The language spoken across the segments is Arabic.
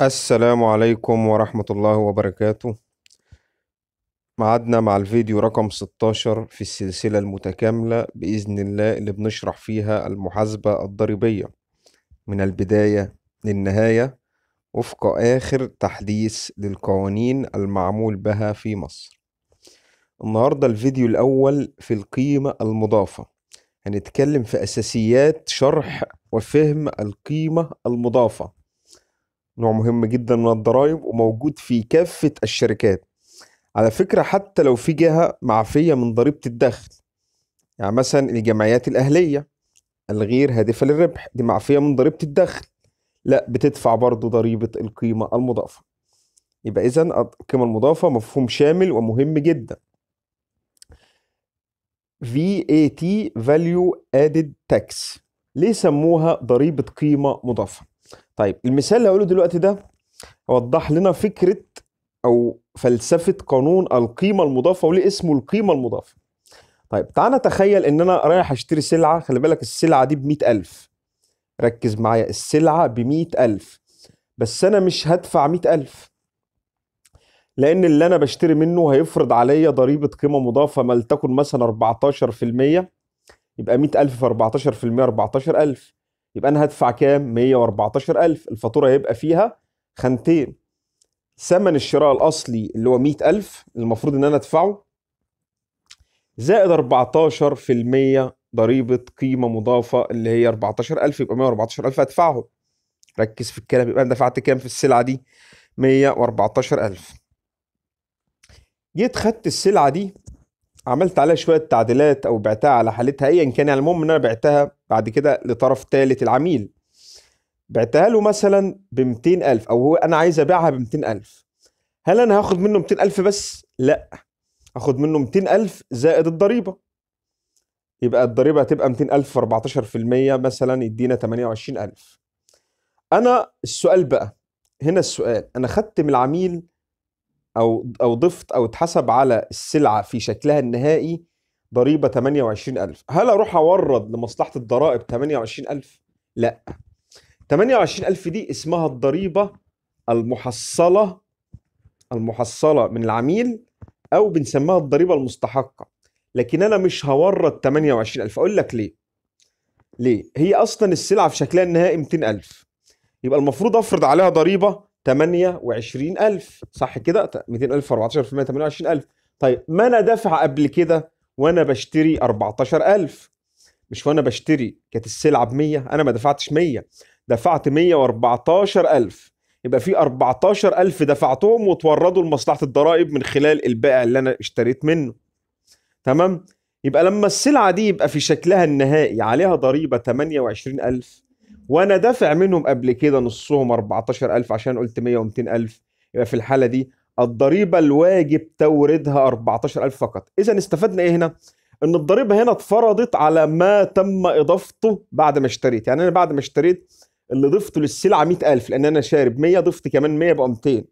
السلام عليكم ورحمة الله وبركاته معادنا مع الفيديو رقم 16 في السلسلة المتكاملة بإذن الله اللي بنشرح فيها المحاسبة الضريبية من البداية للنهاية وفق آخر تحديث للقوانين المعمول بها في مصر النهاردة الفيديو الأول في القيمة المضافة هنتكلم في أساسيات شرح وفهم القيمة المضافة نوع مهم جدا من الضرائب وموجود في كافة الشركات على فكرة حتى لو في جهة معفية من ضريبة الدخل يعني مثلا الجمعيات الأهلية الغير هادفة للربح دي معفية من ضريبة الدخل لا بتدفع برضه ضريبة القيمة المضافة يبقى إذا القيمة المضافة مفهوم شامل ومهم جدا VAT Value Added Tax ليه سموها ضريبة قيمة مضافة طيب المثال اللي هقوله دلوقتي ده وضح لنا فكره او فلسفه قانون القيمه المضافه وليه اسمه القيمه المضافه طيب تعال نتخيل ان انا رايح اشتري سلعه خلي بالك السلعه دي ب ألف ركز معايا السلعه ب ألف بس انا مش هدفع ألف لان اللي انا بشتري منه هيفرض عليا ضريبه قيمه مضافه ما لتكن مثلا 14% يبقى 100000 في 14% 14000 يبقى انا هدفع كام 114000 الفاتوره هيبقى فيها خانتين ثمن الشراء الاصلي اللي هو 100000 المفروض ان انا ادفعه زائد 14% ضريبه قيمه مضافه اللي هي 14000 يبقى 114000 هدفعهم ركز في الكلام يبقى انا دفعت كام في السلعه دي 114000 جيت خدت السلعه دي عملت عليها شويه تعديلات او بعتها على حالتها ايا كان يعني المهم ان انا بعتها بعد كده لطرف ثالث العميل بعتها له مثلا ب 200000 او هو انا عايز ابيعها ب 200000 هل انا هاخد منه 200000 بس لا هاخد منه 200000 زائد الضريبه يبقى الضريبه هتبقى 200000 في 14% مثلا يدينا 28000 انا السؤال بقى هنا السؤال انا خدت من العميل او او ضفت او اتحسب على السلعه في شكلها النهائي ضريبه 28000 هل اروح اورد لمصلحه الضرائب 28000 لا 28000 دي اسمها الضريبه المحصله المحصله من العميل او بنسميها الضريبه المستحقه لكن انا مش هورد 28000 اقول لك ليه ليه هي اصلا السلعه في شكلها النهائي 200000 يبقى المفروض افرض عليها ضريبه 28000 صح كده 200000 14% 28000 طيب ما انا دافع قبل كده وانا بشتري 14000 مش وانا بشتري كانت السلعه ب 100 انا ما دفعتش 100 دفعت 114000 يبقى في 14000 دفعتهم وتوردوا لمصلحه الضرائب من خلال البائع اللي انا اشتريت منه تمام يبقى لما السلعه دي يبقى في شكلها النهائي عليها ضريبه 28000 وانا دافع منهم قبل كده نصهم 14000 عشان قلت 100 و200000 يبقى في الحاله دي الضريبه الواجب توريدها 14000 فقط اذا استفدنا ايه هنا ان الضريبه هنا اتفرضت على ما تم اضافته بعد ما اشتريت يعني انا بعد ما اشتريت اللي ضفته للسلعه 100000 لان انا شارب 100 ضفت كمان 100 يبقى 200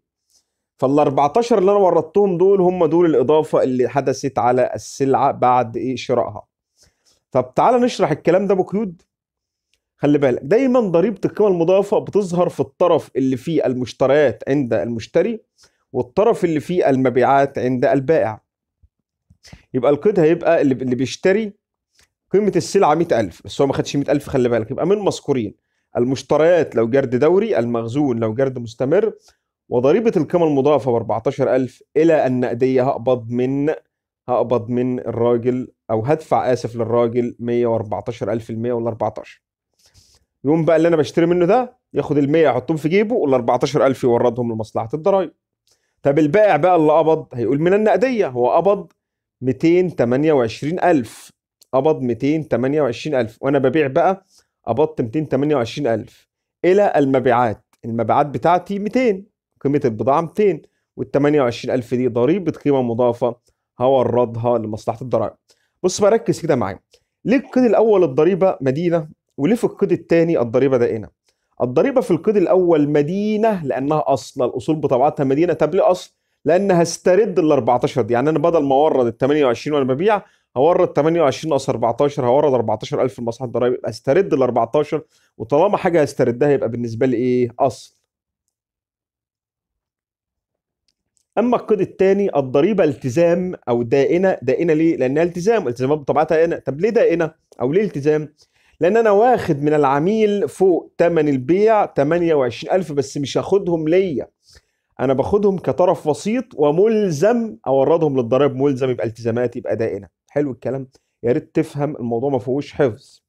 فال 14 اللي انا ورطتهم دول هم دول الاضافه اللي حدثت على السلعه بعد ايه شرائها طب تعالى نشرح الكلام ده بقيود خلي بالك دايما ضريبه القيمه المضافه بتظهر في الطرف اللي فيه المشتريات عند المشتري والطرف اللي فيه المبيعات عند البائع يبقى القيد هيبقى اللي بيشتري قيمه السلعه 100000 بس هو ما خدش 100000 خلي بالك يبقى من مذكورين المشتريات لو جرد دوري المخزون لو جرد مستمر وضريبه القيمه المضافه ب 14000 الى النقدية هقبض من هقبض من الراجل او هدفع اسف للراجل 114000 ولا 14 يقوم بقى اللي انا بشتري منه ده ياخد ال 100 يحطهم في جيبه وال 14000 يوردهم لمصلحه الضرايب طب البائع بقى اللي قبض هيقول من النقديه هو قبض 228000 قبض 228000 وانا ببيع بقى قبضت 228000 الى المبيعات المبيعات بتاعتي 200 قيمه البضاعه 200 وال 28000 دي ضريبه قيمه مضافه هوردها لمصلحه الضرائب بص بقى ركز كده معايا ليه القيد الاول الضريبه مدينه وليه في القيد الثاني الضريبه دائنه الضريبه في القيد الاول مدينه لانها اصل الاصول بطبيعتها مدينه طب ليه اصل لان هسترد ال 14 دي يعني انا بدل ما اورد ال 28 وانا ببيع هورد 28 ناقص 14 هورد 14000 في المصلحه الضرايب يبقى استرد ال 14 وطالما حاجه هستردها يبقى بالنسبه لي ايه اصل اما القيد الثاني الضريبه التزام او دائنه دائنه ليه لانها التزام التزامات بطبيعتها دائنه طب ليه دائنه او ليه التزام لان انا واخد من العميل فوق ثمن البيع 28000 بس مش هاخدهم ليا انا باخدهم كطرف وسيط وملزم اوردهم للضرائب ملزم يبقى التزاماتي يبقى دائنه حلو الكلام يا ريت تفهم الموضوع ما فيهوش حفظ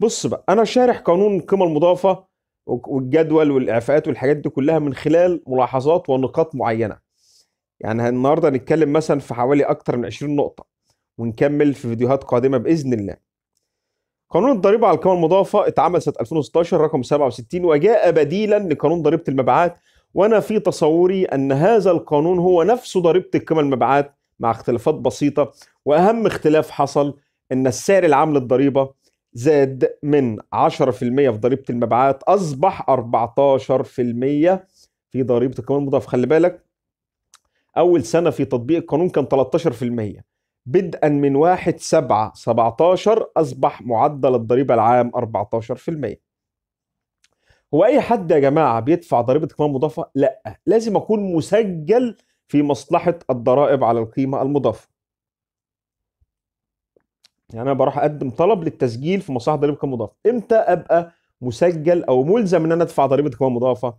بص بقى انا شارح قانون القيمه المضافه والجدول والاعفاءات والحاجات دي كلها من خلال ملاحظات ونقاط معينه يعني النهارده هنتكلم مثلا في حوالي اكتر من 20 نقطه ونكمل في فيديوهات قادمه باذن الله قانون الضريبة على القيمة المضافة اتعمل سنة 2016 رقم 67 وجاء بديلا لقانون ضريبة المبيعات وأنا في تصوري أن هذا القانون هو نفسه ضريبة القيمة المبيعات مع اختلافات بسيطة وأهم اختلاف حصل أن السعر العام للضريبة زاد من 10% في ضريبة المبيعات أصبح 14% في ضريبة القيمة المضافة خلي بالك أول سنة في تطبيق القانون كان 13% بدءا من 1 7 17 أصبح معدل الضريبة العام 14% هو أي حد يا جماعة بيدفع ضريبة قيمة مضافة؟ لأ لازم أكون مسجل في مصلحة الضرائب على القيمة المضافة يعني أنا بروح أقدم طلب للتسجيل في مصلحة ضريبة القيمه مضافة إمتى أبقى مسجل أو ملزم إن أنا أدفع ضريبة قيمة مضافة؟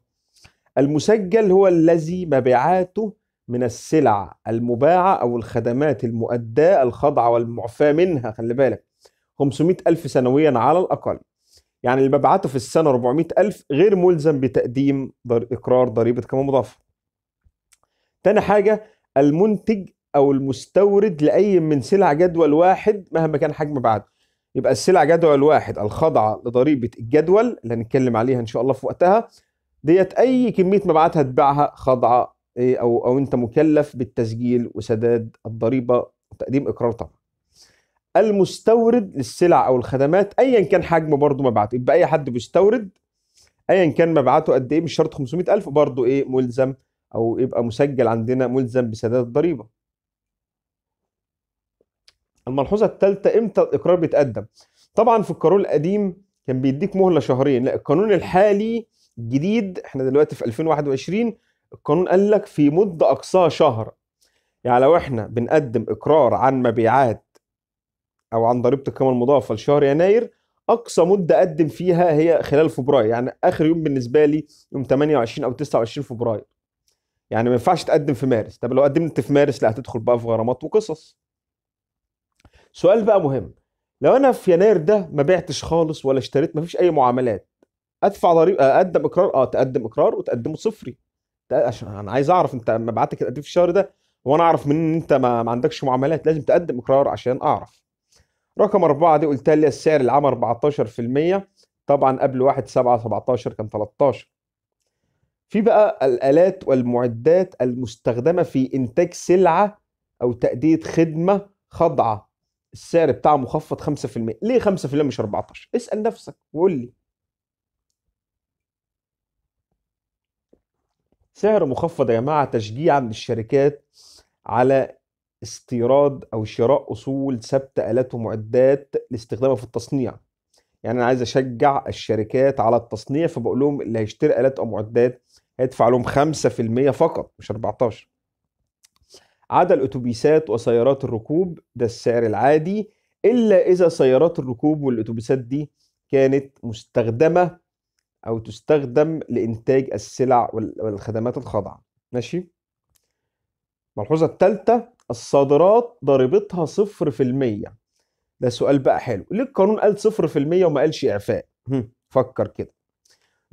المسجل هو الذي مبيعاته من السلع المباعة أو الخدمات المؤداة الخاضعة والمعفاة منها خلي بالك 500 ألف سنويا على الأقل يعني اللي ببعته في السنة 400 ألف غير ملزم بتقديم در إقرار ضريبة قيمة مضافة تاني حاجة المنتج أو المستورد لأي من سلع جدول واحد مهما كان حجم بعد يبقى السلع جدول واحد الخاضعة لضريبة الجدول اللي هنتكلم عليها إن شاء الله في وقتها ديت أي كمية مبيعات هتبيعها خاضعة إيه، او او انت مكلف بالتسجيل وسداد الضريبه وتقديم اقرار طبعا المستورد للسلع او الخدمات ايا كان حجمه برضه مبعته يبقى اي حد بيستورد ايا كان مبعته قد ايه مش شرط 500000 برضه ايه ملزم او يبقى مسجل عندنا ملزم بسداد الضريبه الملحوظه الثالثه امتى الاقرار بيتقدم طبعا في القانون القديم كان بيديك مهله شهرين لا القانون الحالي الجديد احنا دلوقتي في 2021 القانون قال لك في مدة أقصاها شهر يعني لو احنا بنقدم إقرار عن مبيعات أو عن ضريبة القيمة المضافة لشهر يناير أقصى مدة أقدم فيها هي خلال فبراير يعني آخر يوم بالنسبة لي يوم 28 أو 29 فبراير يعني ما ينفعش تقدم في مارس طب لو قدمت في مارس لا هتدخل بقى في غرامات وقصص سؤال بقى مهم لو انا في يناير ده ما بعتش خالص ولا اشتريت ما فيش اي معاملات ادفع ضريبه اقدم اقرار اه تقدم اقرار وتقدمه صفري عشان انا عايز اعرف انت لما بعتك قد في الشهر ده وانا اعرف من ان انت ما, ما عندكش معاملات لازم تقدم اقرار عشان اعرف رقم أربعة دي قلتها لي السعر العام 14% طبعا قبل 1 7 17 كان 13 في بقى الآلات والمعدات المستخدمة في إنتاج سلعة أو تأدية خدمة خاضعة السعر بتاعه مخفض 5% ليه 5% مش 14 اسأل نفسك وقول لي سعر مخفض يا جماعه تشجيعا للشركات على استيراد او شراء اصول ثابته الات ومعدات لاستخدامها في التصنيع يعني انا عايز اشجع الشركات على التصنيع فبقول لهم اللي هيشتري الات او معدات هيدفع لهم 5% فقط مش 14 عدا الاتوبيسات وسيارات الركوب ده السعر العادي الا اذا سيارات الركوب والاتوبيسات دي كانت مستخدمه أو تستخدم لإنتاج السلع والخدمات الخاضعة ماشي الملحوظة الثالثة الصادرات ضريبتها 0% ده سؤال بقى حلو ليه القانون قال 0% وما قالش إعفاء فكر كده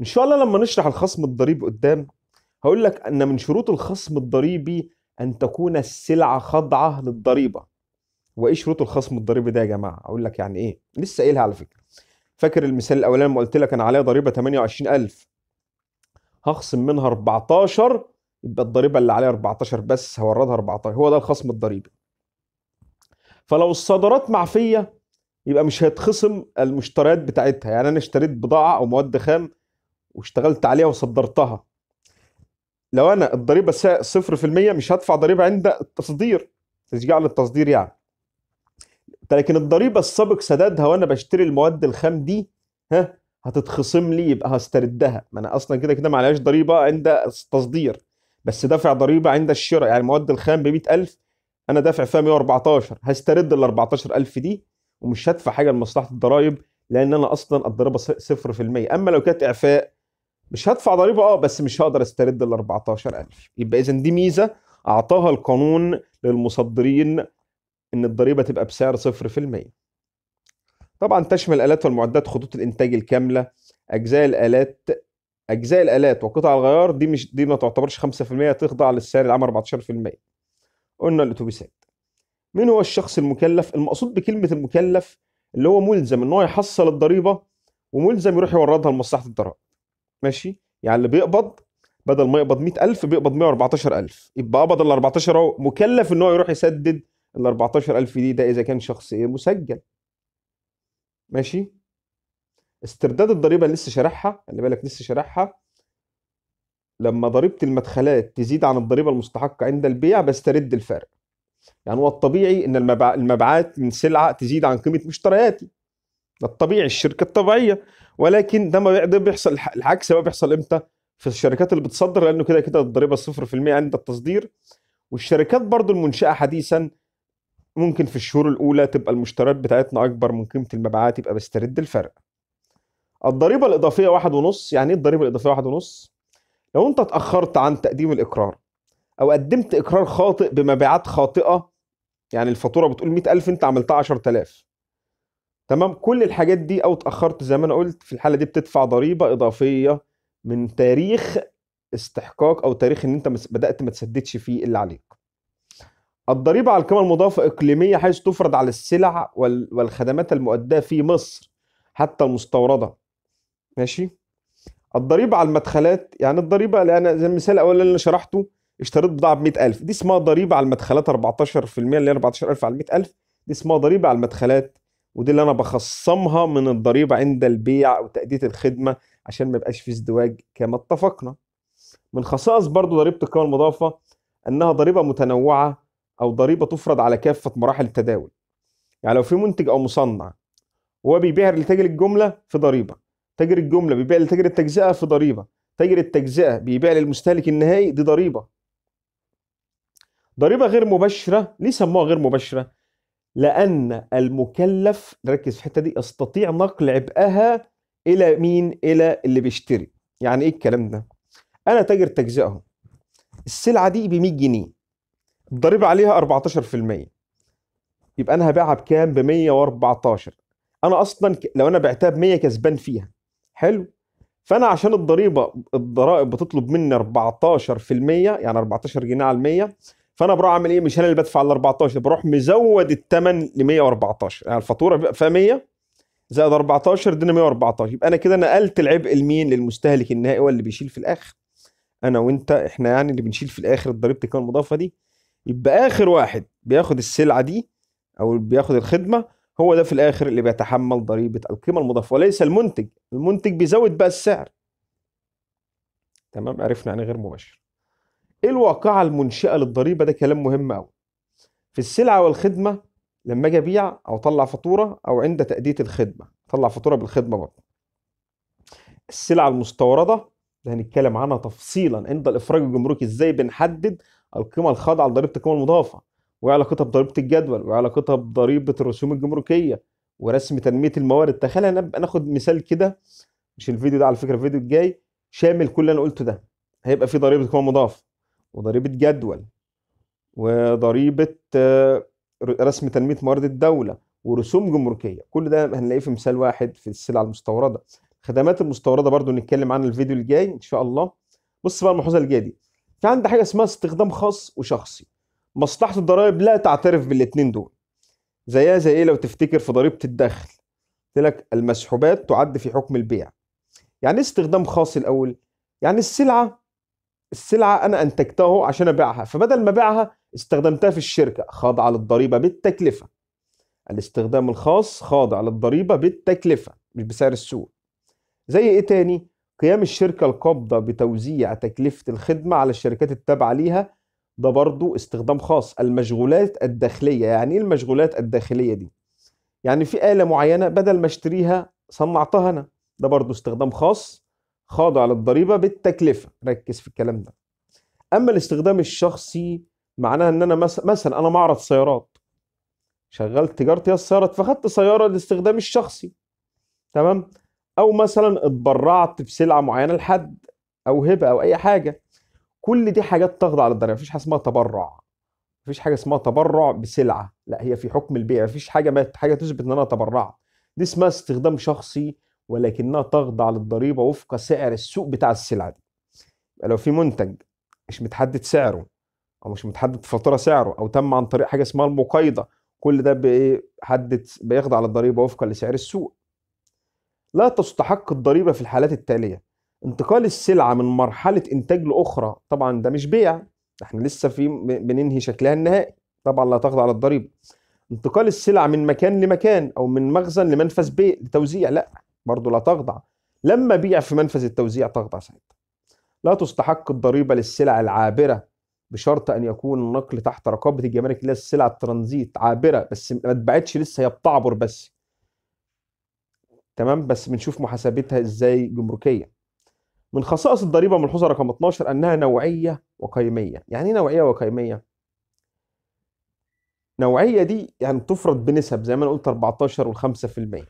إن شاء الله لما نشرح الخصم الضريبي قدام هقول لك أن من شروط الخصم الضريبي أن تكون السلعة خاضعة للضريبة وإيه شروط الخصم الضريبي ده يا جماعة أقول لك يعني إيه لسه قايلها على فكرة فاكر المثال الاولاني لما قلت لك انا عليا ضريبه 28000 هخصم منها 14 يبقى الضريبه اللي عليها 14 بس هوردها 14 هو ده الخصم الضريبي فلو الصادرات معفيه يبقى مش هيتخصم المشتريات بتاعتها يعني انا اشتريت بضاعه او مواد خام واشتغلت عليها وصدرتها لو انا الضريبه 0% مش هدفع ضريبه عند التصدير تشجيع للتصدير يعني انت لكن الضريبه السابق سدادها وانا بشتري المواد الخام دي ها هتتخصم لي يبقى هستردها ما انا اصلا كده كده ما عليهاش ضريبه عند التصدير بس دافع ضريبه عند الشراء يعني المواد الخام ب 100000 انا دافع فيها 114 هسترد ال 14000 دي ومش هدفع حاجه لمصلحه الضرايب لان انا اصلا الضريبه 0% اما لو كانت اعفاء مش هدفع ضريبه اه بس مش هقدر استرد ال 14000 يبقى اذا دي ميزه اعطاها القانون للمصدرين ان الضريبه تبقى بسعر 0% طبعا تشمل الالات والمعدات خطوط الانتاج الكامله اجزاء الالات اجزاء الالات وقطع الغيار دي مش دي ما تعتبرش 5% تخضع للسعر العام 14% قلنا الاتوبيسات مين هو الشخص المكلف المقصود بكلمه المكلف اللي هو ملزم ان هو يحصل الضريبه وملزم يروح يوردها لمصلحه الضرائب ماشي يعني اللي بيقبض بدل ما يقبض 100000 بيقبض 114000 يبقى قبض ال 14 اهو مكلف ان هو يروح يسدد ال 14000 دي ده اذا كان شخص ايه مسجل ماشي استرداد الضريبه اللي لسه شارحها خلي بالك لسه شارحها لما ضريبه المدخلات تزيد عن الضريبه المستحقه عند البيع بسترد الفرق يعني هو الطبيعي ان المبيعات من سلعه تزيد عن قيمه مشترياتي ده الطبيعي الشركه الطبيعيه ولكن ده ما ده بيحصل العكس بقى بيحصل امتى في الشركات اللي بتصدر لانه كده كده الضريبه 0% عند التصدير والشركات برضو المنشاه حديثا ممكن في الشهور الأولى تبقى المشتريات بتاعتنا أكبر من قيمة المبيعات يبقى بسترد الفرق. الضريبة الإضافية واحد ونص، يعني إيه الضريبة الإضافية واحد ونص؟ لو أنت اتأخرت عن تقديم الإقرار أو قدمت إقرار خاطئ بمبيعات خاطئة يعني الفاتورة بتقول 100000 أنت عملتها 10000 تمام كل الحاجات دي أو اتأخرت زي ما أنا قلت في الحالة دي بتدفع ضريبة إضافية من تاريخ استحقاق أو تاريخ إن أنت بدأت ما تسددش فيه اللي عليك. الضريبة على القيمة المضافة إقليمية حيث تفرض على السلع والخدمات المؤداة في مصر حتى المستوردة ماشي الضريبة على المدخلات يعني الضريبة اللي أنا زي المثال الأول اللي أنا شرحته اشتريت بضاعة ب 100000 دي اسمها ضريبة على المدخلات 14% اللي هي 14000 على 100000 دي اسمها ضريبة على المدخلات ودي اللي أنا بخصمها من الضريبة عند البيع أو تأدية الخدمة عشان ما يبقاش في ازدواج كما اتفقنا من خصائص برضو ضريبة القيمة المضافة أنها ضريبة متنوعة او ضريبه تفرض على كافه مراحل التداول يعني لو في منتج او مصنع وهو بيبيع لتاجر الجمله في ضريبه تاجر الجمله بيبيع لتاجر التجزئه في ضريبه تاجر التجزئه بيبيع للمستهلك النهائي دي ضريبه ضريبه غير مباشره ليه سموها غير مباشره لان المكلف ركز في الحته دي يستطيع نقل عبئها الى مين الى اللي بيشتري يعني ايه الكلام ده انا تاجر تجزئه السلعه دي ب 100 جنيه الضريبه عليها 14% يبقى انا هبيعها بكام؟ ب 114 انا اصلا لو انا بعتها ب 100 كسبان فيها حلو فانا عشان الضريبه الضرائب بتطلب مني 14% يعني 14 جنيه على ال 100 فانا بروح اعمل ايه؟ مش انا اللي بدفع ال 14 بروح مزود الثمن ل 114 يعني الفاتوره بيبقى فيها 100 زائد 14 دينا 114 يبقى انا كده نقلت العبء لمين؟ للمستهلك النهائي هو اللي بيشيل في الاخر انا وانت احنا يعني اللي بنشيل في الاخر ضريبه القيمه المضافه دي يبقى اخر واحد بياخد السلعه دي او بياخد الخدمه هو ده في الاخر اللي بيتحمل ضريبه القيمه المضافه وليس المنتج المنتج بيزود بقى السعر تمام عرفنا يعني إيه غير مباشر ايه الواقعه المنشئه للضريبه ده كلام مهم قوي في السلعه والخدمه لما اجي ابيع او اطلع فاتوره او عند تاديه الخدمه اطلع فاتوره بالخدمه برضه السلعه المستورده ده هنتكلم عنها تفصيلا عند الافراج الجمركي ازاي بنحدد القيمة الخاضعة لضريبة القيمة المضافة وعلاقتها علاقتها بضريبة الجدول وعلاقتها علاقتها بضريبة الرسوم الجمركية ورسم تنمية الموارد تخيل ناخد مثال كده مش الفيديو ده على فكرة الفيديو الجاي شامل كل اللي أنا قلته ده هيبقى فيه ضريبة قيمة مضافة وضريبة جدول وضريبة آه، رسم تنمية موارد الدولة ورسوم جمركية كل ده هنلاقيه في مثال واحد في السلع المستوردة الخدمات المستوردة برضو نتكلم عنها الفيديو الجاي إن شاء الله بص بقى الملحوظة الجاية دي في عندنا حاجه اسمها استخدام خاص وشخصي مصلحه الضرائب لا تعترف بالاثنين دول زيها زي ايه لو تفتكر في ضريبه الدخل قلت لك المسحوبات تعد في حكم البيع يعني ايه استخدام خاص الاول يعني السلعه السلعه انا انتجتها عشان ابيعها فبدل ما ابيعها استخدمتها في الشركه خاضعه للضريبه بالتكلفه الاستخدام الخاص خاضع للضريبه بالتكلفه مش بسعر السوق زي ايه تاني قيام الشركة القابضة بتوزيع تكلفة الخدمة على الشركات التابعة ليها ده برضو استخدام خاص المشغولات الداخلية يعني ايه المشغولات الداخلية دي يعني في آلة معينة بدل ما اشتريها صنعتها أنا ده برضو استخدام خاص خاضع للضريبة بالتكلفة ركز في الكلام ده أما الاستخدام الشخصي معناها إن أنا مثلا أنا معرض سيارات شغلت تجارتي السيارات فخدت سيارة للاستخدام الشخصي تمام او مثلا اتبرعت بسلعه معينه لحد او هبه او اي حاجه كل دي حاجات تخضع للضريبه مفيش حاجه اسمها تبرع مفيش حاجه اسمها تبرع بسلعه لا هي في حكم البيع مفيش حاجه حاجه تثبت ان انا تبرعت دي اسمها استخدام شخصي ولكنها تخضع للضريبه وفق سعر السوق بتاع السلعه دي لو في منتج مش متحدد سعره او مش متحدد فاتوره سعره او تم عن طريق حاجه اسمها المقايضه كل ده بايه حدد بيخضع للضريبه وفقا لسعر السوق لا تستحق الضريبة في الحالات التالية انتقال السلعة من مرحلة إنتاج لأخرى طبعا ده مش بيع احنا لسه في بننهي شكلها النهائي طبعا لا تخضع على الضريبة انتقال السلع من مكان لمكان أو من مخزن لمنفذ بيع لتوزيع لا برضه لا تخضع لما بيع في منفذ التوزيع تخضع ساعتها لا تستحق الضريبة للسلع العابرة بشرط أن يكون النقل تحت رقابة الجمارك اللي هي السلع الترانزيت عابرة بس ما اتباعتش لسه هي بتعبر بس تمام بس بنشوف محاسبتها ازاي جمركيا من خصائص الضريبه ملحوظه رقم 12 انها نوعيه وقيميه يعني ايه نوعيه وقيميه نوعيه دي يعني تفرض بنسب زي ما انا قلت 14 و5%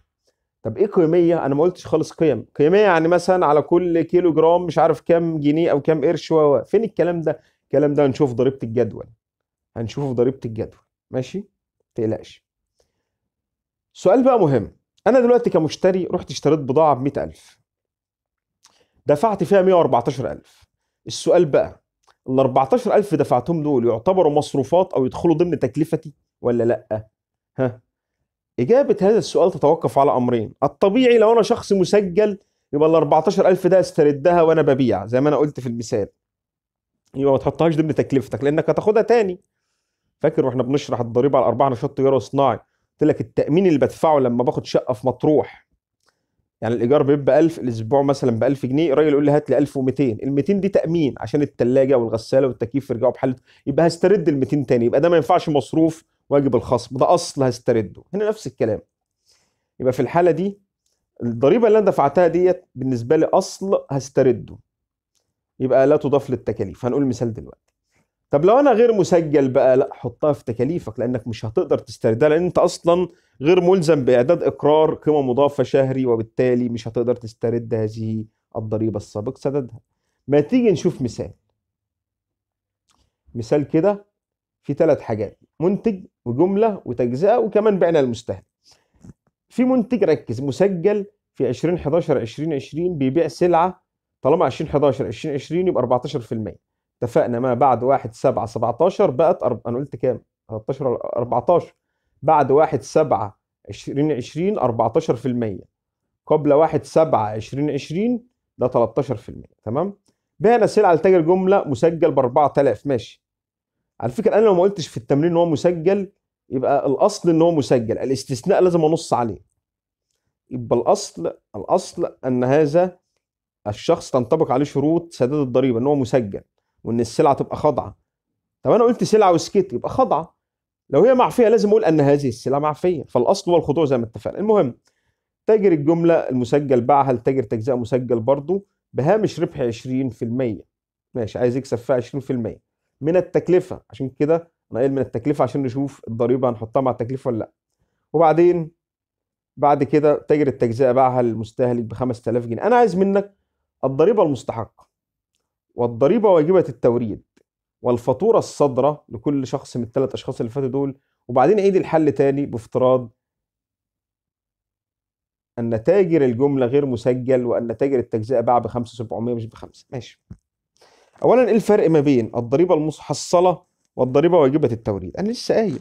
طب ايه قيميه انا ما قلتش خالص قيم قيميه يعني مثلا على كل كيلو جرام مش عارف كام جنيه او كام قرش و فين الكلام ده الكلام ده هنشوف ضريبه الجدول هنشوفه في ضريبه الجدول ماشي ما تقلقش سؤال بقى مهم انا دلوقتي كمشتري رحت اشتريت بضاعه ب 100000 دفعت فيها 114000 السؤال بقى ال 14000 دفعتهم دول يعتبروا مصروفات او يدخلوا ضمن تكلفتي ولا لا ها اجابه هذا السؤال تتوقف على امرين الطبيعي لو انا شخص مسجل يبقى ال 14000 ده استردها وانا ببيع زي ما انا قلت في المثال يبقى ما تحطهاش ضمن تكلفتك لانك هتاخدها تاني فاكر واحنا بنشرح الضريبه على الارباح نشاط تجاري وصناعي قلت لك التامين اللي بدفعه لما باخد شقه في مطروح يعني الايجار بيبقى 1000 الاسبوع مثلا ب 1000 جنيه الراجل يقول لي هات لي 1200 ال 200 دي تامين عشان الثلاجه والغساله والتكييف يرجعوا بحالته يبقى هسترد ال 200 تاني يبقى ده ما ينفعش مصروف واجب الخصم ده اصل هسترده هنا نفس الكلام يبقى في الحاله دي الضريبه اللي انا دفعتها ديت بالنسبه لي اصل هسترده يبقى لا تضاف للتكاليف هنقول مثال دلوقتي طب لو انا غير مسجل بقى لا حطها في تكاليفك لانك مش هتقدر تستردها لان انت اصلا غير ملزم باعداد اقرار قيمه مضافه شهري وبالتالي مش هتقدر تسترد هذه الضريبه السابق سددها ما تيجي نشوف مثال مثال كده في ثلاث حاجات منتج وجمله وتجزئه وكمان بعنا المستهلك في منتج ركز مسجل في 2011 2020 بيبيع سلعه طالما 2011 2020 يبقى 14% اتفقنا ما بعد 1 7 17 بقت أرب... انا قلت كام 13 14 بعد 1 7 2020 14% قبل 1 7 2020 ده 13% تمام بعنا سلعه لتاجر جمله مسجل ب 4000 ماشي على فكره انا لو ما قلتش في التمرين ان هو مسجل يبقى الاصل ان هو مسجل الاستثناء لازم انص عليه يبقى الاصل الاصل ان هذا الشخص تنطبق عليه شروط سداد الضريبه ان هو مسجل وان السلعه تبقى خاضعه طب انا قلت سلعه وسكيت يبقى خاضعه لو هي معفيه لازم اقول ان هذه السلعه معفيه فالاصل هو الخضوع زي ما اتفقنا المهم تاجر الجمله المسجل باعها لتاجر تجزئه مسجل برضه بهامش ربح 20% ماشي عايز يكسب فيها 20% من التكلفه عشان كده انا قايل من التكلفه عشان نشوف الضريبه هنحطها مع التكلفه ولا لا وبعدين بعد كده تاجر التجزئه باعها للمستهلك ب 5000 جنيه انا عايز منك الضريبه المستحقه والضريبة واجبة التوريد والفاتورة الصادرة لكل شخص من الثلاث أشخاص اللي فاتوا دول وبعدين عيد الحل تاني بافتراض أن تاجر الجملة غير مسجل وأن تاجر التجزئة باع ب 5700 مش ب 5 ماشي أولا إيه الفرق ما بين الضريبة المحصلة والضريبة واجبة التوريد أنا لسه قايل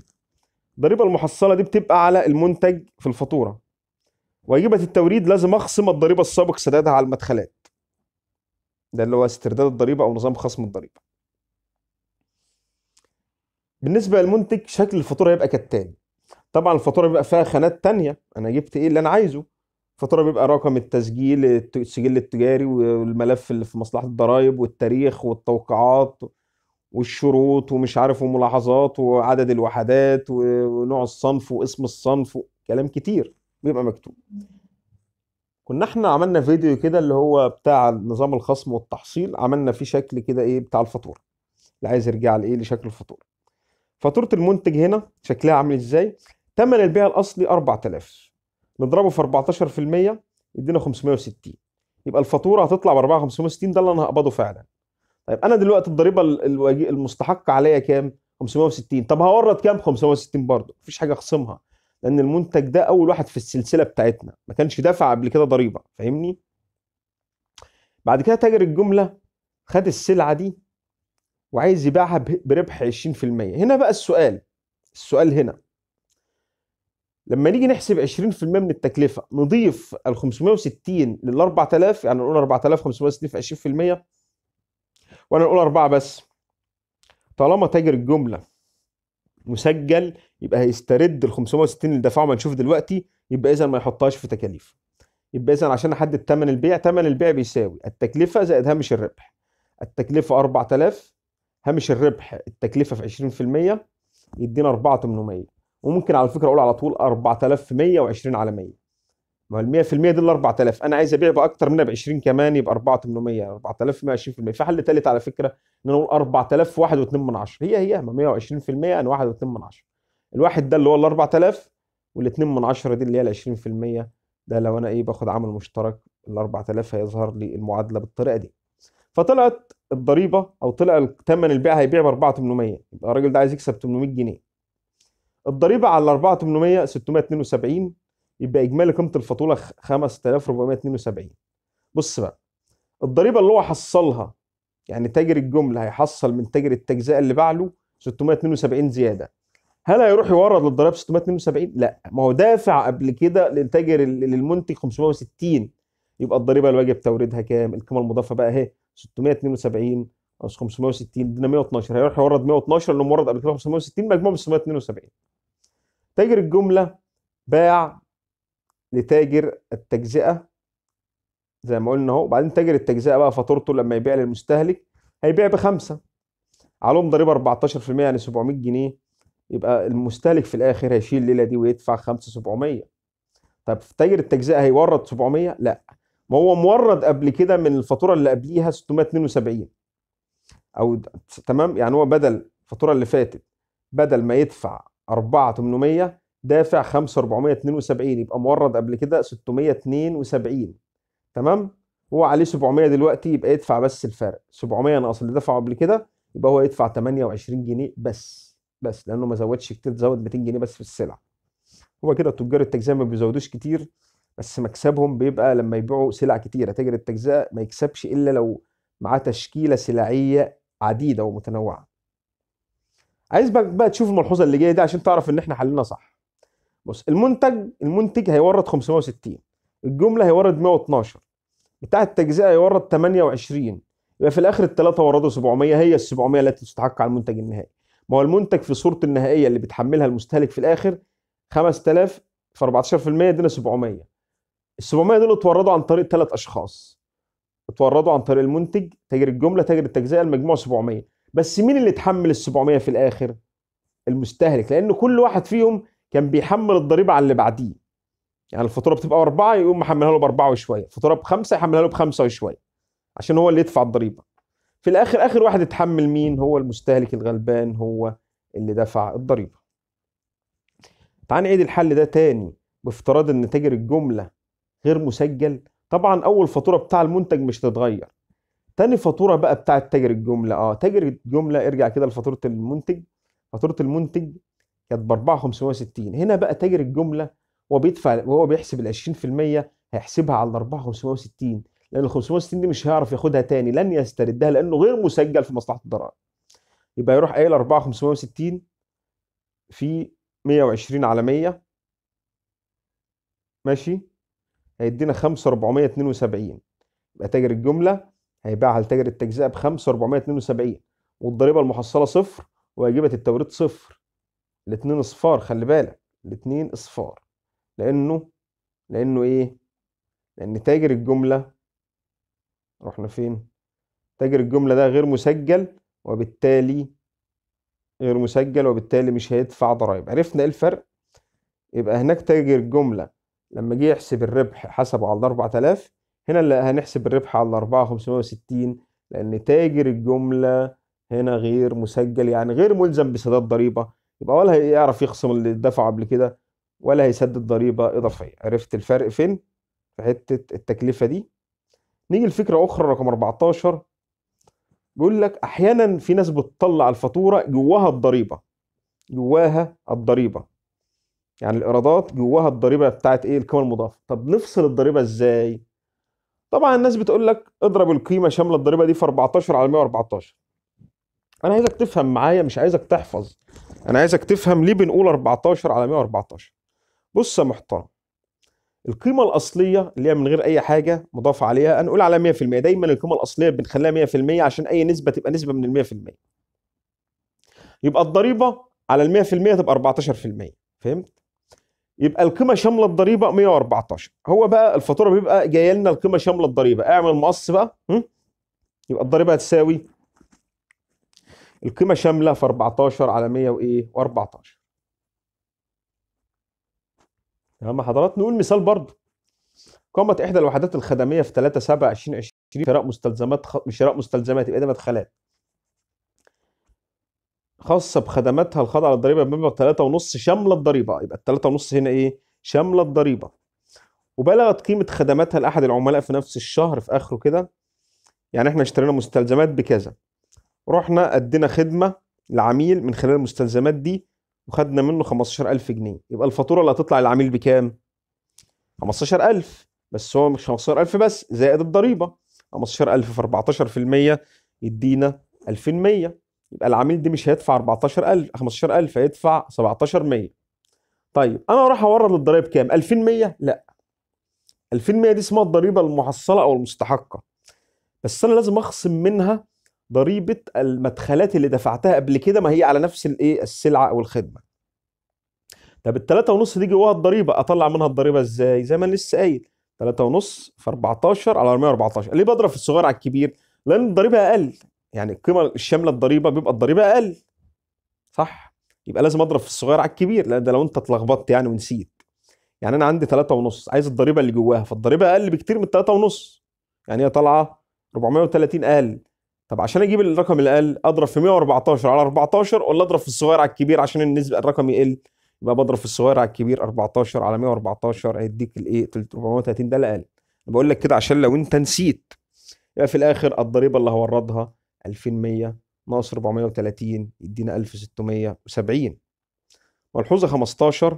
الضريبة المحصلة دي بتبقى على المنتج في الفاتورة واجبة التوريد لازم أخصم الضريبة السابق سدادها على المدخلات ده اللي هو استرداد الضريبه او نظام خصم الضريبه بالنسبه للمنتج شكل الفاتوره هيبقى كالتالي طبعا الفاتوره بيبقى فيها خانات تانية انا جبت ايه اللي انا عايزه الفاتوره بيبقى رقم التسجيل السجل التجاري والملف اللي في مصلحه الضرائب والتاريخ والتوقيعات والشروط ومش عارف وملاحظات وعدد الوحدات ونوع الصنف واسم الصنف كلام كتير بيبقى مكتوب كنا احنا عملنا فيديو كده اللي هو بتاع نظام الخصم والتحصيل عملنا فيه شكل كده ايه بتاع الفاتوره اللي عايز يرجع لايه لشكل الفاتوره فاتوره المنتج هنا شكلها عامل ازاي ثمن البيع الاصلي 4000 نضربه في 14% يدينا 560 يبقى الفاتوره هتطلع ب 4560 ده اللي انا هقبضه فعلا طيب انا دلوقتي الضريبه المستحقه عليا كام 560 طب هورد كام 560 برضه مفيش حاجه اخصمها لان المنتج ده اول واحد في السلسله بتاعتنا ما كانش دفع قبل كده ضريبه فاهمني بعد كده تاجر الجمله خد السلعه دي وعايز يبيعها بربح 20% هنا بقى السؤال السؤال هنا لما نيجي نحسب 20% من التكلفه نضيف ال 560 لل 4000 يعني نقول 4560 في 20% وانا نقول 4 بس طالما تاجر الجمله مسجل يبقى هيسترد ال 560 اللي ما نشوف دلوقتي يبقى اذا ما يحطهاش في تكاليف يبقى اذا عشان احدد ثمن البيع ثمن البيع بيساوي التكلفه زائد هامش الربح التكلفه 4000 هامش الربح التكلفه في 20% يدينا 4800 وممكن على فكره اقول على طول 4120 على 100 ما هو ال 100% دي ال 4000 انا عايز ابيع باكثر منها ب 20 كمان يبقى 4800 4120% في حل ثالث على فكره ان انا اقول 4000 من عشره هي هي ما 120% انا من عشره الواحد ده اللي هو ال 4000 وال2 من عشره دي اللي هي ال 20% ده لو انا ايه باخد عامل مشترك ال 4000 هيظهر لي المعادله بالطريقه دي فطلعت الضريبه او طلع ثمن البيع هيبيع ب 4800 يبقى الراجل ده عايز يكسب 800 جنيه الضريبه على ال 4800 672 يبقى اجمالي قيمه الفاتوره 5472 بص بقى الضريبه اللي هو حصلها يعني تاجر الجمله هيحصل من تاجر التجزئه اللي باع له 672 زياده هل هيروح يورد للضرائب 672 لا ما هو دافع قبل كده للتاجر للمنتج 560 يبقى الضريبه الواجب توريدها كام القيمه المضافه بقى اهي 672 او 560 دينا 112 هيروح يورد 112 لانه مورد قبل كده 560 مجموعه 672 تاجر الجمله باع لتاجر التجزئه زي ما قلنا اهو وبعدين تاجر التجزئه بقى فاتورته لما يبيع للمستهلك هيبيع بخمسه عليهم ضريبه 14% يعني 700 جنيه يبقى المستهلك في الاخر هيشيل الليله دي ويدفع 5700 طب في تاجر التجزئه هيورد 700 لا ما هو مورد قبل كده من الفاتوره اللي قبليها 672 او تمام يعني هو بدل الفاتوره اللي فاتت بدل ما يدفع 4800 دافع 5472 يبقى مورد قبل كده 672 تمام هو عليه 700 دلوقتي يبقى يدفع بس الفرق 700 ناقص اللي دفعه قبل كده يبقى هو يدفع 28 جنيه بس بس لانه ما زودش كتير زود 200 جنيه بس في السلعه هو كده تجار التجزئه ما بيزودوش كتير بس مكسبهم بيبقى لما يبيعوا سلع كتيره تاجر التجزئه ما يكسبش الا لو معاه تشكيله سلعيه عديده ومتنوعه عايز بقى تشوف الملحوظه اللي جايه دي عشان تعرف ان احنا حلنا صح بص المنتج المنتج هيورد 560 الجمله هيورد 112 بتاع التجزئه هيورد 28 يبقى في الاخر الثلاثه وردوا 700 هي ال 700 التي تستحق على المنتج النهائي ما هو المنتج في صورته النهائيه اللي بتحملها المستهلك في الاخر 5000 في 14% ادينا 700 ال 700 دول اتوردوا عن طريق ثلاث اشخاص اتوردوا عن طريق المنتج تاجر الجمله تاجر التجزئه المجموع 700 بس مين اللي اتحمل ال 700 في الاخر المستهلك لان كل واحد فيهم كان بيحمل الضريبه على اللي بعديه يعني الفاتوره بتبقى باربعه يقوم محملها له باربعه وشويه الفاتوره بخمسه يحملها له بخمسه وشويه عشان هو اللي يدفع الضريبه في الاخر اخر واحد اتحمل مين هو المستهلك الغلبان هو اللي دفع الضريبه تعال نعيد الحل ده تاني بافتراض ان تاجر الجمله غير مسجل طبعا اول فاتوره بتاع المنتج مش هتتغير تاني فاتوره بقى بتاعت تاجر الجمله اه تاجر الجمله ارجع كده لفاتوره المنتج فاتوره المنتج كانت ب 4560 هنا بقى تاجر الجمله وبيدفع وهو بيحسب ال 20% هيحسبها على ال 4560 لان ال 560 دي مش هيعرف ياخدها تاني لن يستردها لانه غير مسجل في مصلحه الضرائب يبقى يروح قايل 4560 في 120 على 100 ماشي هيدينا 5472 يبقى تاجر الجمله هيبيعها لتاجر التجزئه ب 5472 والضريبه المحصله صفر وواجبه التوريد صفر الاتنين اصفار خلي بالك الاتنين اصفار لانه لانه ايه لان تاجر الجمله رحنا فين تاجر الجمله ده غير مسجل وبالتالي غير مسجل وبالتالي مش هيدفع ضرائب عرفنا ايه الفرق يبقى هناك تاجر الجمله لما جه يحسب الربح حسبه على 4000 هنا اللي هنحسب الربح على 4560 لان تاجر الجمله هنا غير مسجل يعني غير ملزم بسداد ضريبه يبقى ولا هيعرف يخصم اللي دفعه قبل كده ولا هيسدد ضريبه اضافيه عرفت الفرق فين في حته التكلفه دي نيجي لفكره اخرى رقم 14 بيقول لك احيانا في ناس بتطلع الفاتوره جواها الضريبه جواها الضريبه يعني الايرادات جواها الضريبه بتاعت ايه القيمه المضافه طب نفصل الضريبه ازاي طبعا الناس بتقول لك اضرب القيمه شامله الضريبه دي في 14 على 114 انا عايزك تفهم معايا مش عايزك تحفظ انا عايزك تفهم ليه بنقول 14 على 114 بص يا محترم القيمة الأصلية اللي هي من غير أي حاجة مضافة عليها هنقول على 100% دايما القيمة الأصلية بنخليها 100% عشان أي نسبة تبقى نسبة من ال 100% يبقى الضريبة على ال 100% تبقى 14% فهمت؟ يبقى القيمة شاملة الضريبة 114 هو بقى الفاتورة بيبقى جاية لنا القيمة شاملة الضريبة اعمل مقص بقى يبقى الضريبة هتساوي القيمة شاملة في 14 على 100 وإيه و14 تمام حضرات نقول مثال برضه قامت إحدى الوحدات الخدمية في 3 7 2020 شراء مستلزمات خ... شراء مستلزمات يبقى ده مدخلات خاصة بخدماتها الخاضعة للضريبة بمبلغ 3.5 شاملة الضريبة يبقى ال 3.5 هنا إيه شاملة الضريبة وبلغت قيمة خدماتها لأحد العملاء في نفس الشهر في آخره كده يعني إحنا اشترينا مستلزمات بكذا رحنا ادينا خدمه لعميل من خلال المستلزمات دي وخدنا منه 15000 جنيه يبقى الفاتوره اللي هتطلع للعميل بكام 15000 بس هو مش 15000 بس زائد الضريبه 15000 في 14% يدينا 2100 يبقى العميل دي مش هيدفع 14000 15000 هيدفع 1700 طيب انا راح اورد الضرايب كام 2100 لا 2100 دي اسمها الضريبه المحصله او المستحقه بس انا لازم اخصم منها ضريبه المدخلات اللي دفعتها قبل كده ما هي على نفس الايه السلعه او الخدمه طب ال 3.5 دي جواها الضريبه اطلع منها الضريبه ازاي زي ما انا لسه قايل 3.5 في 14 على 414 ليه بضرب في الصغير على الكبير لان الضريبه اقل يعني القيمه الشامله الضريبه بيبقى الضريبه اقل صح يبقى لازم اضرب في الصغير على الكبير لان ده لو انت اتلخبطت يعني ونسيت يعني انا عندي 3.5 عايز الضريبه اللي جواها فالضريبه اقل بكتير من 3.5 يعني هي طالعه 430 اقل طب عشان اجيب الرقم الاقل اضرب في 114 على 14 ولا اضرب في الصغير على الكبير عشان النسبه الرقم يقل يبقى بضرب في الصغير على الكبير 14 على 114 هيديك الايه 430 ده الاقل بقول لك كده عشان لو انت نسيت يبقى في الاخر الضريبه اللي هوردها 2100 ناقص 430 يدينا 1670 ملحوظه 15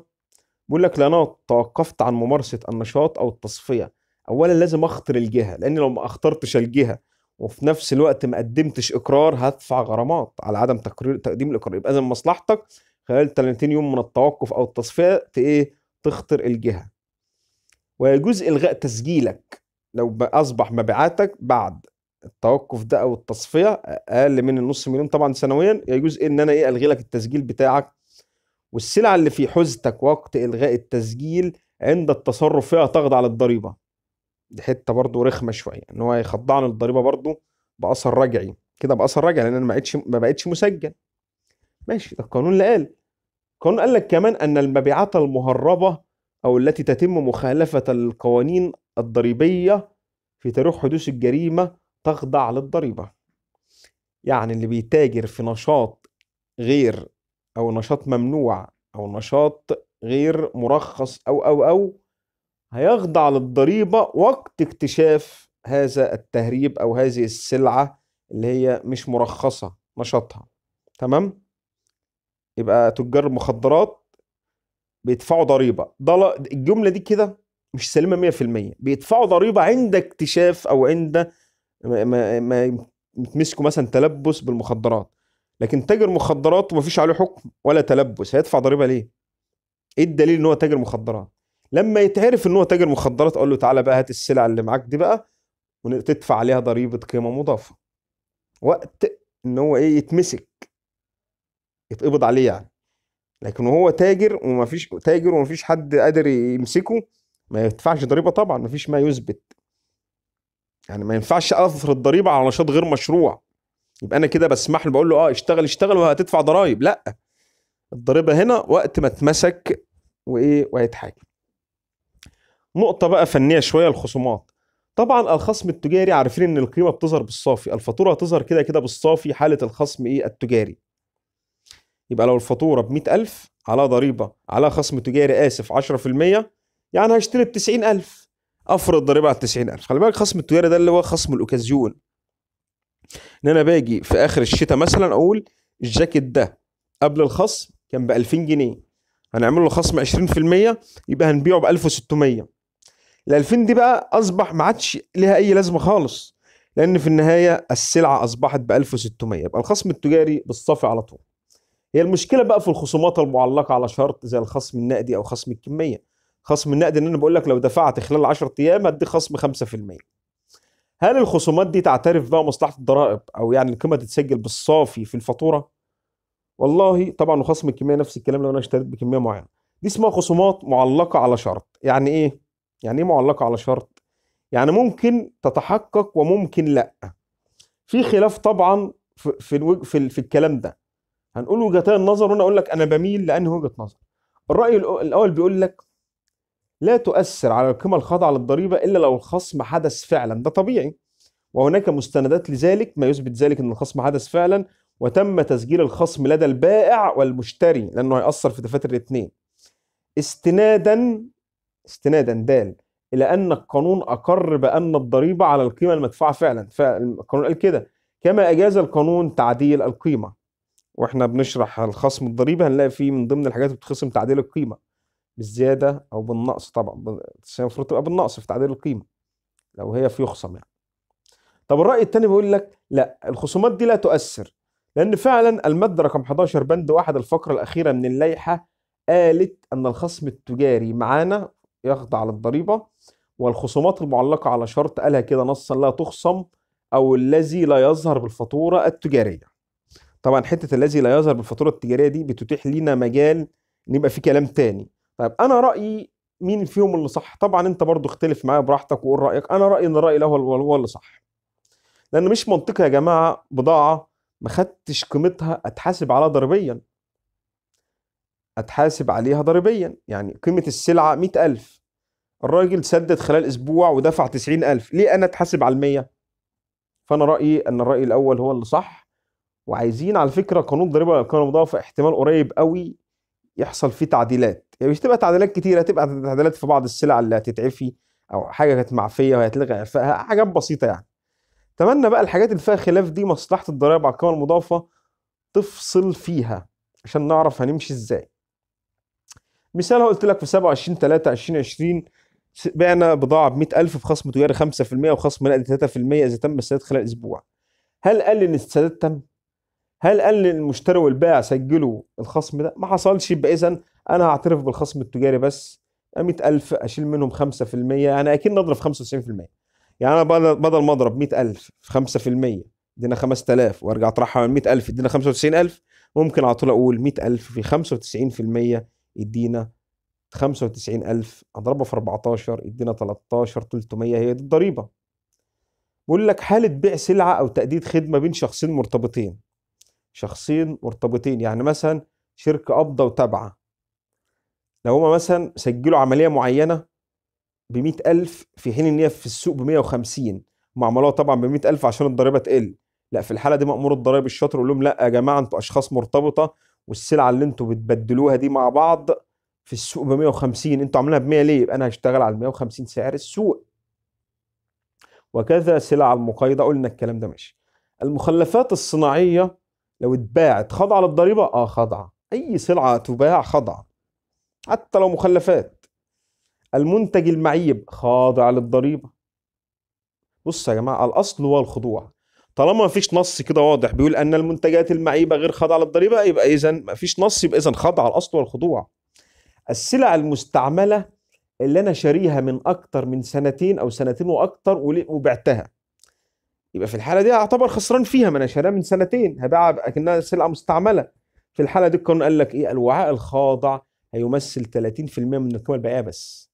بيقول لك انا توقفت عن ممارسة النشاط أو التصفية أولا لازم اختر الجهة لأن لو ما أخترتش الجهة وفي نفس الوقت ما قدمتش اقرار هدفع غرامات على عدم تقرير تقديم الاقرار يبقى اذا مصلحتك خلال 30 يوم من التوقف او التصفيه ايه تخطر الجهه ويجوز الغاء تسجيلك لو اصبح مبيعاتك بعد التوقف ده او التصفيه اقل من النص مليون طبعا سنويا يجوز ان انا ايه الغي لك التسجيل بتاعك والسلعه اللي في حوزتك وقت الغاء التسجيل عند التصرف فيها تخضع للضريبه دي حته برضه رخمه شويه ان هو يخضعني للضريبه برضه باثر رجعي كده باثر رجعي لان انا ما بقتش ما بقتش مسجل ماشي ده القانون اللي قال القانون قال لك كمان ان المبيعات المهربه او التي تتم مخالفه القوانين الضريبيه في تاريخ حدوث الجريمه تخضع للضريبه يعني اللي بيتاجر في نشاط غير او نشاط ممنوع او نشاط غير مرخص او او او هيخضع للضريبة وقت اكتشاف هذا التهريب أو هذه السلعة اللي هي مش مرخصة نشاطها تمام يبقى تجار المخدرات بيدفعوا ضريبة ده الجملة دي كده مش سليمة 100% بيدفعوا ضريبة عند اكتشاف أو عند ما, ما, ما يتمسكوا مثلا تلبس بالمخدرات لكن تاجر مخدرات ومفيش عليه حكم ولا تلبس هيدفع ضريبة ليه؟ ايه الدليل ان هو تاجر مخدرات؟ لما يتعرف ان هو تاجر مخدرات اقول له تعالى بقى هات السلع اللي معاك دي بقى وتدفع عليها ضريبه قيمه مضافه وقت ان هو ايه يتمسك يتقبض عليه يعني لكن وهو تاجر ومفيش تاجر ومفيش حد قادر يمسكه ما يدفعش ضريبه طبعا مفيش ما يثبت يعني ما ينفعش افرض الضريبه على نشاط غير مشروع يبقى انا كده بسمح له بقول له اه اشتغل اشتغل وهتدفع ضرايب لا الضريبه هنا وقت ما اتمسك وايه وهيتحاكم نقطة بقى فنية شوية الخصومات طبعا الخصم التجاري عارفين ان القيمة بتظهر بالصافي الفاتورة هتظهر كده كده بالصافي حالة الخصم ايه التجاري يبقى لو الفاتورة ب ألف على ضريبة على خصم تجاري آسف 10% يعني هشتري ب ألف أفرض ضريبة على التسعين 90,000. خلي بالك خصم التجاري ده اللي هو خصم الأوكازيون إن أنا باجي في آخر الشتاء مثلا أقول الجاكيت ده قبل الخصم كان ب 2000 جنيه هنعمل له خصم 20% يبقى هنبيعه ب 1600 ال 2000 دي بقى اصبح ما عادش ليها اي لازمه خالص لان في النهايه السلعه اصبحت ب 1600 يبقى الخصم التجاري بالصافي على طول هي المشكله بقى في الخصومات المعلقه على شرط زي الخصم النقدي او خصم الكميه خصم النقدي ان انا بقول لك لو دفعت خلال 10 ايام هديك خصم 5% هل الخصومات دي تعترف بقى مصلحه الضرائب او يعني القيمه تتسجل بالصافي في الفاتوره والله طبعا وخصم الكميه نفس الكلام لو انا اشتريت بكميه معينه دي اسمها خصومات معلقه على شرط يعني ايه يعني ايه معلقه على شرط يعني ممكن تتحقق وممكن لا في خلاف طبعا في في, في الكلام ده هنقول وجهتي النظر وانا اقول لك انا بميل لانهي وجهه نظر الراي الاول بيقول لك لا تؤثر على القيمه الخاضعه للضريبه الا لو الخصم حدث فعلا ده طبيعي وهناك مستندات لذلك ما يثبت ذلك ان الخصم حدث فعلا وتم تسجيل الخصم لدى البائع والمشتري لانه هيأثر في دفاتر الاثنين استنادا استنادا دال الى ان القانون اقر بان الضريبه على القيمه المدفوعه فعلا فالقانون قال كده كما اجاز القانون تعديل القيمه واحنا بنشرح الخصم الضريبي هنلاقي فيه من ضمن الحاجات اللي بتخصم تعديل القيمه بالزياده او بالنقص طبعا بس المفروض تبقى بالنقص في تعديل القيمه لو هي في يخصم يعني طب الراي الثاني بيقول لك لا الخصومات دي لا تؤثر لان فعلا الماده رقم 11 بند واحد الفقره الاخيره من اللائحه قالت ان الخصم التجاري معانا يخضع للضريبة والخصومات المعلقة على شرط قالها كده نصا لا تخصم أو الذي لا يظهر بالفاتورة التجارية طبعا حتة الذي لا يظهر بالفاتورة التجارية دي بتتيح لنا مجال نبقى في كلام تاني طيب أنا رأيي مين فيهم اللي صح طبعا انت برضو اختلف معايا براحتك وقول رايك انا رايي ان الراي الاول هو اللي صح لان مش منطقي يا جماعه بضاعه ما خدتش قيمتها اتحاسب عليها ضريبيا أتحاسب عليها ضريبيا يعني قيمة السلعة 100000 الراجل سدد خلال أسبوع ودفع 90000 ليه أنا أتحاسب على المية فأنا رأيي أن الرأي الأول هو اللي صح وعايزين على فكرة قانون الضريبة والقيمة المضافة احتمال قريب قوي يحصل فيه تعديلات يعني مش تبقى تعديلات كتيرة هتبقى تعديلات في بعض السلع اللي هتتعفي أو حاجة كانت معفية وهيتلغى إعفائها حاجات بسيطة يعني اتمنى بقى الحاجات اللي فيها خلاف دي مصلحة الضرائب على القيمة المضافة تفصل فيها عشان نعرف هنمشي ازاي مثال قلت لك في 27 3 2020 بعنا بضاعه ب 100000 بخصم تجاري 5% وخصم نقدي 3% اذا تم السداد خلال اسبوع هل قال ان السداد تم؟ هل قال المشتري والبائع سجلوا الخصم ده؟ ما حصلش يبقى اذا انا هعترف بالخصم التجاري بس 100000 اشيل منهم 5% يعني اكيد نضرب 95% يعني انا بدل ما اضرب 100000 في 5% ادينا 5000 وارجع اطرحها من 100000 ادينا 95000 ممكن على طول اقول 100000 في 95% يدينا 95000 اضربها في 14 يدينا 13 300 هي دي الضريبه بيقول لك حاله بيع سلعه او تأديد خدمه بين شخصين مرتبطين شخصين مرتبطين يعني مثلا شركه قابضه وتابعه لو هما مثلا سجلوا عمليه معينه ب 100000 في حين ان هي في السوق ب 150 هم عملوها طبعا ب 100000 عشان الضريبه تقل لا في الحاله دي مامور الضرايب الشاطر يقول لهم لا يا جماعه انتوا اشخاص مرتبطه والسلعه اللي انتوا بتبدلوها دي مع بعض في السوق ب 150 انتوا عاملينها ب 100 ليه؟ يبقى انا هشتغل على 150 سعر السوق. وكذا سلع المقايضه قلنا الكلام ده ماشي. المخلفات الصناعيه لو اتباعت خاضعه للضريبه؟ اه خاضعه. اي سلعه تباع خاضعه. حتى لو مخلفات. المنتج المعيب خاضع للضريبه. بص يا جماعه الاصل هو الخضوع. طالما ما فيش نص كده واضح بيقول ان المنتجات المعيبه غير خاضعه للضريبه يبقى اذا ما فيش نص يبقى اذا خاضعه الاصل والخضوع السلع المستعمله اللي انا شاريها من اكتر من سنتين او سنتين واكتر وبعتها يبقى في الحاله دي اعتبر خسران فيها ما انا شاريها من سنتين هبيعها اكنها سلعه مستعمله في الحاله دي القانون قال لك ايه الوعاء الخاضع هيمثل 30% من القيمه البائعه بس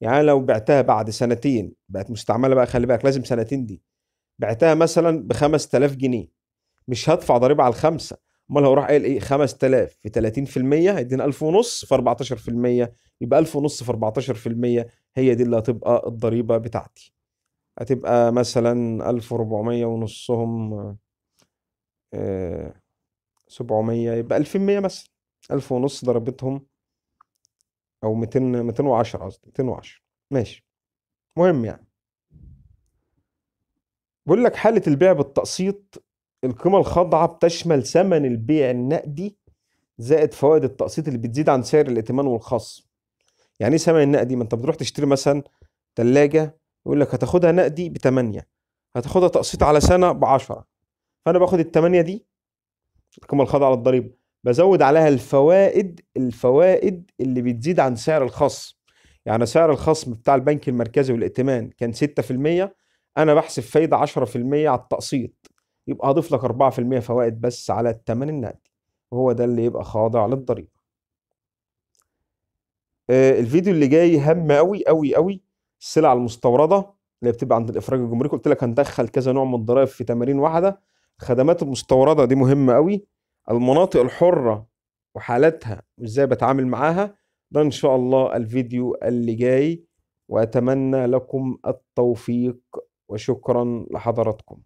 يعني لو بعتها بعد سنتين بقت مستعمله بقى خلي بالك لازم سنتين دي بعتها مثلا ب 5000 جنيه مش هدفع ضريبه على الخمسه امال هو راح قايل ايه 5000 في 30% هيدينا 1000 ونص في 14% يبقى 1000 ونص في 14% هي دي اللي هتبقى الضريبه بتاعتي هتبقى مثلا 1400 ونصهم آه 700 يبقى 2100 مثلا 1000 ونص ضربتهم او 200 210 قصدي 210 ماشي مهم يعني بيقول لك حاله البيع بالتقسيط القيمه الخاضعه بتشمل ثمن البيع النقدي زائد فوائد التقسيط اللي بتزيد عن سعر الائتمان والخصم يعني ايه ثمن النقدي ما انت بتروح تشتري مثلا ثلاجه يقول لك هتاخدها نقدي ب 8 هتاخدها تقسيط على سنه ب 10 فانا باخد ال 8 دي القيمه الخاضعه للضريبه بزود عليها الفوائد الفوائد اللي بتزيد عن سعر الخصم يعني سعر الخصم بتاع البنك المركزي والائتمان كان 6% انا بحسب فايده 10% على التقسيط يبقى هضيف لك 4% فوائد بس على الثمن النقدي وهو ده اللي يبقى خاضع للضريبه آه، الفيديو اللي جاي هام قوي قوي قوي السلع المستورده اللي بتبقى عند الافراج الجمركي قلت لك هندخل كذا نوع من الضرائب في تمارين واحده الخدمات المستورده دي مهمه قوي المناطق الحره وحالاتها وازاي بتعامل معاها ده ان شاء الله الفيديو اللي جاي واتمنى لكم التوفيق وشكرا لحضراتكم